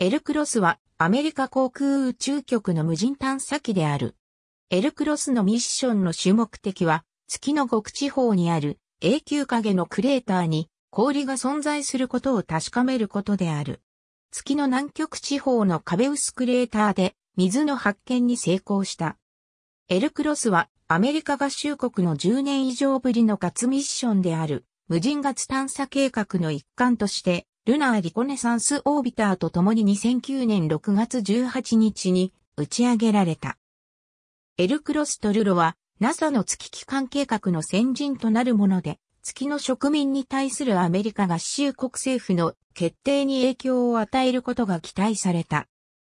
エルクロスはアメリカ航空宇宙局の無人探査機である。エルクロスのミッションの主目的は月の極地方にある永久影のクレーターに氷が存在することを確かめることである。月の南極地方の壁薄クレーターで水の発見に成功した。エルクロスはアメリカ合衆国の10年以上ぶりのガツミッションである無人ガツ探査計画の一環としてルナーリコネサンスオービターと共に2009年6月18日に打ち上げられた。エルクロスとルロは NASA の月機関計画の先人となるもので、月の植民に対するアメリカ合衆国政府の決定に影響を与えることが期待された。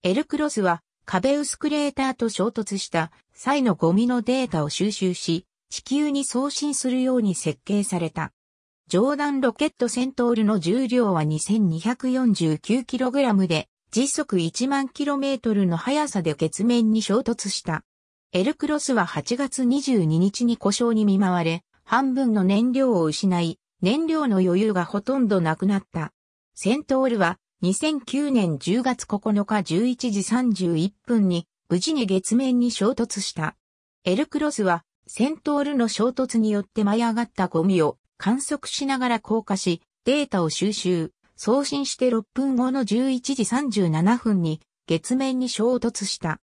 エルクロスは壁薄クレーターと衝突した際のゴミのデータを収集し、地球に送信するように設計された。ジョーダンロケットセントールの重量は 2249kg で、時速1万 km の速さで月面に衝突した。エルクロスは8月22日に故障に見舞われ、半分の燃料を失い、燃料の余裕がほとんどなくなった。セントールは2009年10月9日11時31分に無事に月面に衝突した。エルクロスはセントールの衝突によって舞い上がったゴミを観測しながら降下し、データを収集、送信して6分後の11時37分に月面に衝突した。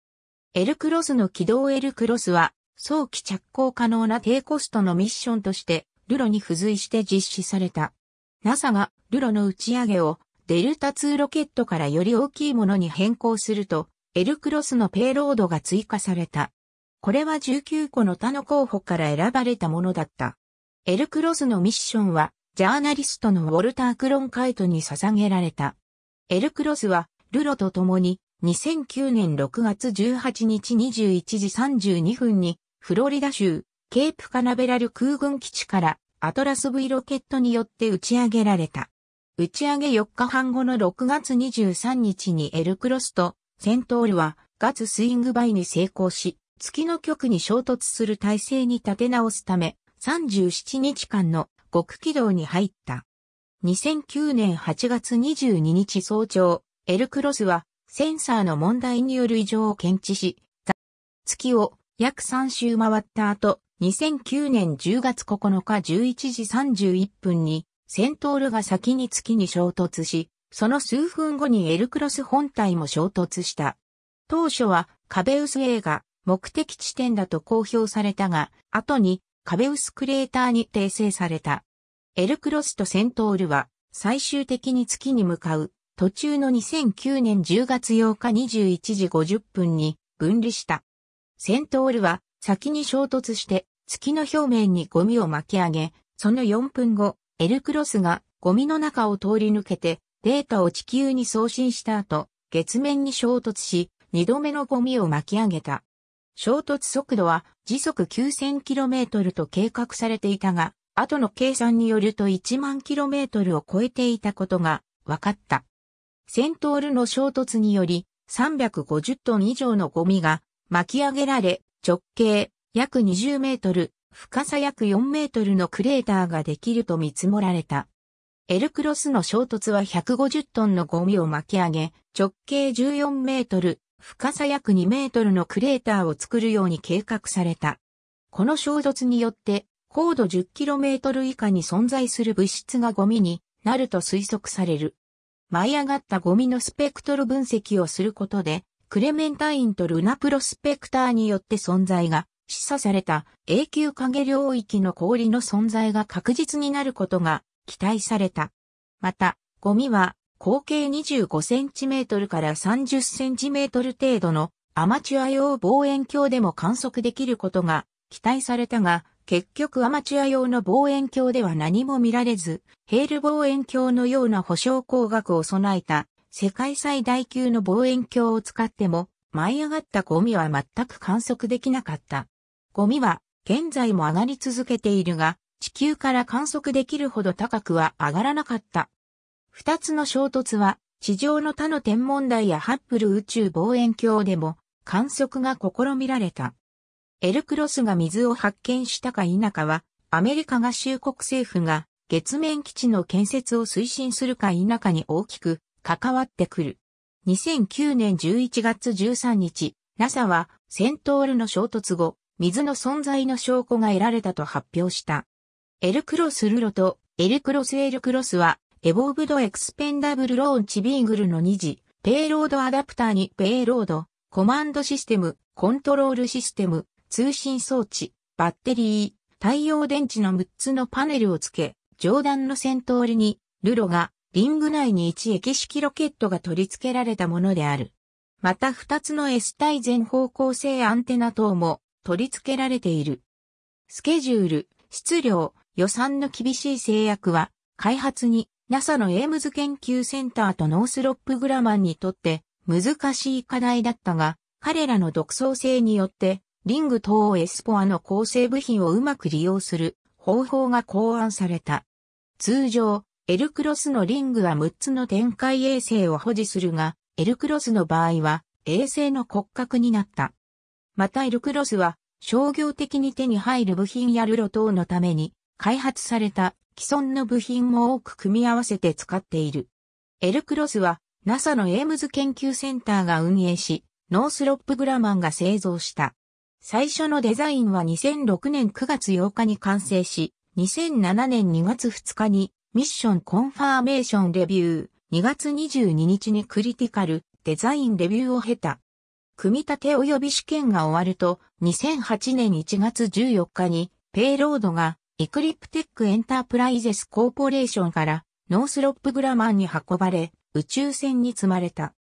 エルクロスの軌道エルクロスは早期着工可能な低コストのミッションとしてルロに付随して実施された。NASA がルロの打ち上げをデルタ2ロケットからより大きいものに変更すると、エルクロスのペイロードが追加された。これは19個の他の候補から選ばれたものだった。エルクロスのミッションは、ジャーナリストのウォルター・クロンカイトに捧げられた。エルクロスは、ルロと共に、2009年6月18日21時32分に、フロリダ州、ケープカナベラル空軍基地から、アトラス V ロケットによって打ち上げられた。打ち上げ4日半後の6月23日にエルクロスと、セントールは、ガツスイングバイに成功し、月の局に衝突する体制に立て直すため、37日間の極軌道に入った。2009年8月22日早朝、エルクロスはセンサーの問題による異常を検知し、月を約3周回った後、2009年10月9日11時31分に、セントールが先に月に衝突し、その数分後にエルクロス本体も衝突した。当初は壁薄映画。目的地点だと公表されたが、後にカベウスクレーターに訂正された。エルクロスとセントールは最終的に月に向かう途中の2009年10月8日21時50分に分離した。セントールは先に衝突して月の表面にゴミを巻き上げ、その4分後、エルクロスがゴミの中を通り抜けてデータを地球に送信した後、月面に衝突し、2度目のゴミを巻き上げた。衝突速度は時速 9000km と計画されていたが、後の計算によると1万 km を超えていたことが分かった。セントールの衝突により350トン以上のゴミが巻き上げられ直径約20メートル、深さ約4メートルのクレーターができると見積もられた。エルクロスの衝突は150トンのゴミを巻き上げ、直径14メートル、深さ約2メートルのクレーターを作るように計画された。この衝突によって、高度 10km 以下に存在する物質がゴミになると推測される。舞い上がったゴミのスペクトル分析をすることで、クレメンタインとルナプロスペクターによって存在が示唆された永久影領域の氷の存在が確実になることが期待された。また、ゴミは口径 25cm から 30cm 程度のアマチュア用望遠鏡でも観測できることが期待されたが、結局アマチュア用の望遠鏡では何も見られず、ヘール望遠鏡のような保証工学を備えた世界最大級の望遠鏡を使っても舞い上がったゴミは全く観測できなかった。ゴミは現在も上がり続けているが、地球から観測できるほど高くは上がらなかった二つの衝突は、地上の他の天文台やハッブル宇宙望遠鏡でも観測が試みられた。エルクロスが水を発見したか否かは、アメリカ合衆国政府が月面基地の建設を推進するか否かに大きく関わってくる。2009年11月13日、NASA はセントールの衝突後、水の存在の証拠が得られたと発表した。エルクロスルロとエルクロスエルクロスはエボーブドエクスペンダブルローンチビーグルの2次、ペイロードアダプターにペイロード、コマンドシステム、コントロールシステム、通信装置、バッテリー、太陽電池の6つのパネルを付け、上段の先頭に、ルロが、リング内に1液式ロケットが取り付けられたものである。また2つの S 対全方向性アンテナ等も取り付けられている。スケジュール、質量、予算の厳しい制約は、開発に NASA のエームズ研究センターとノースロップグラマンにとって難しい課題だったが、彼らの独創性によって、リング等エスポアの構成部品をうまく利用する方法が考案された。通常、エルクロスのリングは6つの展開衛星を保持するが、エルクロスの場合は衛星の骨格になった。またエルクロスは商業的に手に入る部品やルロ等のために開発された既存の部品も多く組み合わせて使っている。エルクロスは NASA のエームズ研究センターが運営し、ノースロップグラマンが製造した。最初のデザインは2006年9月8日に完成し、2007年2月2日にミッションコンファーメーションレビュー、2月22日にクリティカルデザインレビューを経た。組み立て及び試験が終わると、2008年1月14日にペイロードがエクリプテックエンタープライゼスコーポレーションからノースロップグラマンに運ばれ宇宙船に積まれた。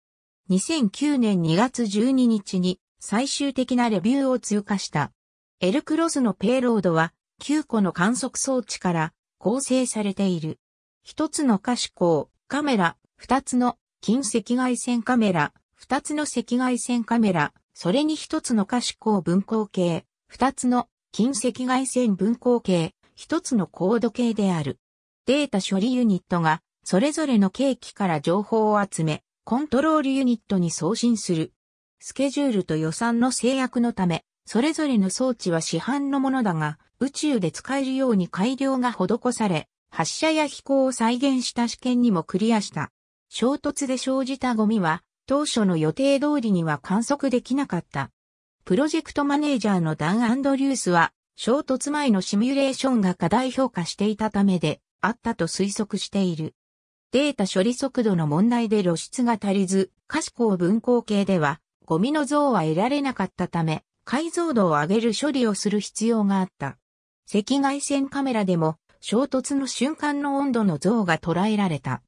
2009年2月12日に最終的なレビューを通過した。エルクロスのペイロードは9個の観測装置から構成されている。1つの可視光カメラ、2つの近赤外線カメラ、2つの赤外線カメラ、それに1つの可視光分光計、2つの近赤外線分光計、一つのコード系である。データ処理ユニットが、それぞれの計器から情報を集め、コントロールユニットに送信する。スケジュールと予算の制約のため、それぞれの装置は市販のものだが、宇宙で使えるように改良が施され、発射や飛行を再現した試験にもクリアした。衝突で生じたゴミは、当初の予定通りには観測できなかった。プロジェクトマネージャーのダン・アンドリュースは、衝突前のシミュレーションが過大評価していたためであったと推測している。データ処理速度の問題で露出が足りず、可視光分光系ではゴミの像は得られなかったため、解像度を上げる処理をする必要があった。赤外線カメラでも衝突の瞬間の温度の像が捉えられた。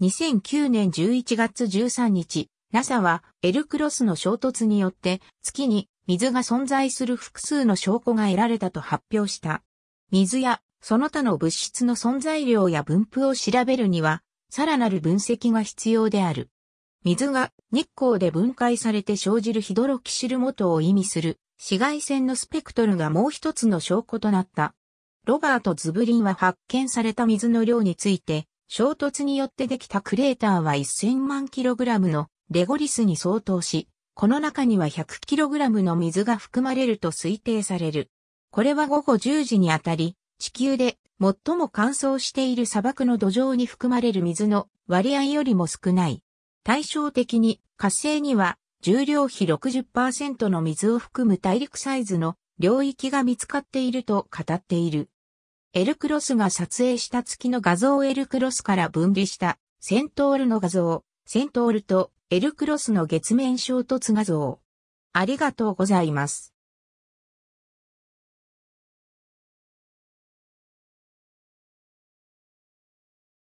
2009年11月13日、NASA はエルクロスの衝突によって月に水が存在する複数の証拠が得られたと発表した。水やその他の物質の存在量や分布を調べるには、さらなる分析が必要である。水が日光で分解されて生じるヒドロキシル元を意味する紫外線のスペクトルがもう一つの証拠となった。ロバート・ズブリンは発見された水の量について、衝突によってできたクレーターは1000万キログラムのレゴリスに相当し、この中には 100kg の水が含まれると推定される。これは午後10時にあたり、地球で最も乾燥している砂漠の土壌に含まれる水の割合よりも少ない。対照的に火星には重量比60%の水を含む大陸サイズの領域が見つかっていると語っている。エルクロスが撮影した月の画像エルクロスから分離したセントールの画像、セントールとエルクロスの月面衝突画像。ありがとうございます。